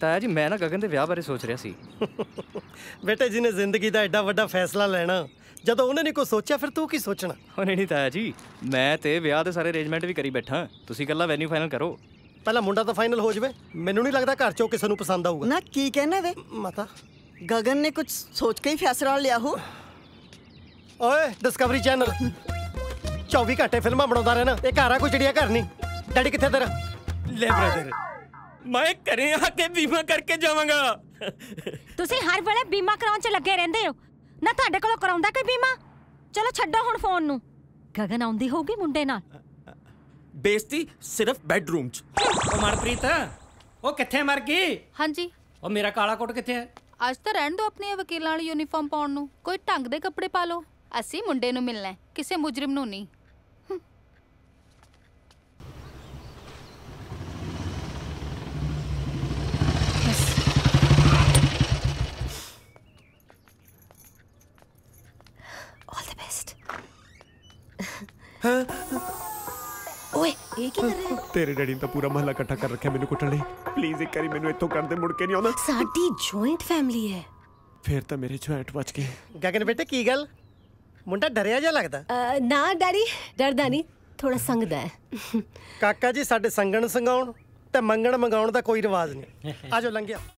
ਤਾਇਆ ਜੀ ਮੈਂ ਨਾ ਗਗਨ ਦੇ ਵਿਆਹ ਬਾਰੇ ਸੋਚ ਰਿਹਾ ਸੀ ਬੇਟੇ ਜੀ ਨੇ ਜ਼ਿੰਦਗੀ ਦਾ ਐਡਾ ਵੱਡਾ ਫੈਸਲਾ ਲੈਣਾ ਜਦੋਂ ਉਹਨੇ ਨਹੀਂ ਕੋਈ ਸੋਚਿਆ ਫਿਰ ਤੂੰ ਕੀ ਸੋਚਣਾ ਉਹ ਨਹੀਂ ਨਹੀਂ ਤਾਇਆ ਜੀ ਮੈਂ ਤੇ ਵਿਆਹ ਦੇ ਸਾਰੇ ਅਰੇਂਜਮੈਂਟ ਵੀ ਕਰੀ ਬੈਠਾ ਤੁਸੀਂ ਕੱਲਾ ਵੈਨਿਊ ਫਾਈਨਲ ਕਰੋ ਪਹਿਲਾਂ ਮੁੰਡਾ ਤਾਂ ਫਾਈਨਲ ਹੋ ਜਵੇ ਮੈਨੂੰ ਨਹੀਂ ਲੱਗਦਾ ਘਰ ਚੋਂ ਕਿਸੇ ਨੂੰ ਪਸੰਦ ਆਊਗਾ ਨਾ ਕੀ ਕਹਿਣਾ ਵੇ ਮਾਤਾ ਗਗਨ ਨੇ ਕੁਝ ਸੋਚ ਕੇ ਹੀ ਫੈਸਲਾ ਲਿਆ ਹੋ ਓਏ ਡਿਸਕਵਰੀ ਚੈਨਲ 24 ਘੰਟੇ ਫਿਲਮਾਂ ਬਣਾਉਂਦਾ ਰਹਿਣਾ ਇਹ ਘਰ ਆ ਕੋਈ ਚਿੜੀਆ ਘਰ ਨਹੀਂ ਡੈਡੀ ਕਿੱਥੇ ਤੇਰਾ ਲੈ ਬ੍ਰਦਰ ਮੈਂ ਘਰੇ ਆ ਕੇ ਬੀਮਾ ਕਰਕੇ ਜਾਵਾਂਗਾ ਤੁਸੀਂ ਹਰ ਵੇਲੇ ਬੀਮਾ ਕਰਾਉਣ 'ਚ ਲੱਗੇ ਰਹਿੰਦੇ ਹੋ ਨਾ ਤੁਹਾਡੇ ਕੋਲੋਂ ਕਰਾਉਂਦਾ ਕੋਈ ਬੀਮਾ ਚਲੋ ਛੱਡੋ ਹੁਣ ਫੋਨ ਨੂੰ ਗਗਨ ਆਉਂਦੀ ਹੋਊਗੀ ਮੁੰਡੇ ਨਾਲ ਬੇਇੱਜ਼ਤੀ ਸਿਰਫ ਬੈਡਰੂਮ 'ਚ ਉਹ ਮਨਪ੍ਰੀਤ ਉਹ ਕਿੱਥੇ ਮਰ ਗਈ ਹਾਂਜੀ ਉਹ ਮੇਰਾ ਕਾਲਾ ਕੋਟ ਕਿੱਥੇ ਹੈ ਅੱਜ ਤਾਂ ਰਹਿਣ ਦਿਓ ਆਪਣੀ ਵਕੀਲਾਂ ਵਾਲੀ ਯੂਨੀਫਾਰਮ ਪਾਉਣ ਨੂੰ ਕੋਈ ਢੰਗ ਦੇ ਕੱਪੜੇ ਪਾ ਲਓ ਅਸੀਂ ਮੁੰਡੇ ਨੂੰ ਮਿਲਣਾ ਹੈ, ਕਿਸੇ ਮੁਜਰਮ ਨੂੰ ਨਹੀਂ ऑल द बेस्ट ਓਏ ਇਹ ਕੀ ਕਰ ਰਹੇ ਹੋ ਤੇਰੇ ਡੈਡੀ ਨੇ ਤਾਂ ਪੂਰਾ ਮਹੱਲਾ ਇਕੱਠਾ ਕਰ ਰੱਖਿਆ ਮੈਨੂੰ ਕੁੱਟਣ ਲਈ ਪਲੀਜ਼ ਇੱਕ ਵਾਰੀ ਮੈਨੂੰ ਇੱਥੋਂ ਕਰਦੇ ਮੁੜ ਕੇ ਨਹੀਂ ਆਉਣਾ ਸਾਡੀ ਜੁਆਇੰਟ ਫੈਮਿਲੀ ਹੈ ਫੇਰ ਤਾਂ ਮੇਰੇ ਜੁਆਇੰਟ ਵੱਜ ਗਏ ਗਗਨ ਬੇਟੇ ਕੀ ਗੱਲ ਮੁੰਡਾ ਡਰਿਆ ਜਾ ਲੱਗਦਾ ਨਾ ਡੈਡੀ ਡਰਦਾ ਨਹੀਂ ਥੋੜਾ ਸੰਗਦਾ ਹੈ ਕਾਕਾ ਜੀ ਸਾਡੇ ਸੰਗਣ ਸੰਗਾਉਣ ਤੇ ਮੰਗਣ ਮੰਗਾਉਣ ਦਾ ਕੋਈ ਰਿਵਾਜ ਨਹੀਂ ਆਜੋ ਲੰਘਿਆ